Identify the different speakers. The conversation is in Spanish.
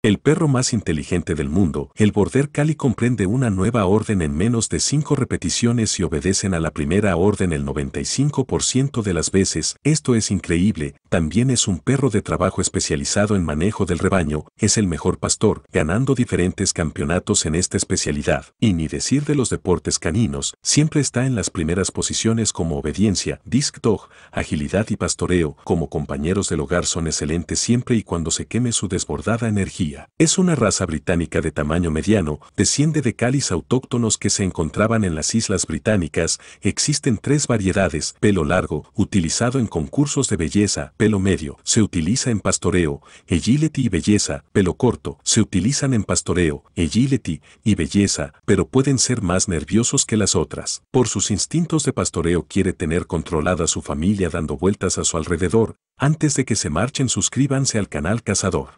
Speaker 1: El perro más inteligente del mundo, el Border Cali comprende una nueva orden en menos de 5 repeticiones y obedecen a la primera orden el 95% de las veces. Esto es increíble, también es un perro de trabajo especializado en manejo del rebaño, es el mejor pastor, ganando diferentes campeonatos en esta especialidad. Y ni decir de los deportes caninos, siempre está en las primeras posiciones como obediencia, disc dog, agilidad y pastoreo, como compañeros del hogar son excelentes siempre y cuando se queme su desbordada energía. Es una raza británica de tamaño mediano, desciende de cáliz autóctonos que se encontraban en las Islas Británicas. Existen tres variedades, pelo largo, utilizado en concursos de belleza, pelo medio, se utiliza en pastoreo, agility y belleza, pelo corto, se utilizan en pastoreo, agility y belleza, pero pueden ser más nerviosos que las otras. Por sus instintos de pastoreo quiere tener controlada su familia dando vueltas a su alrededor, antes de que se marchen suscríbanse al canal Cazador.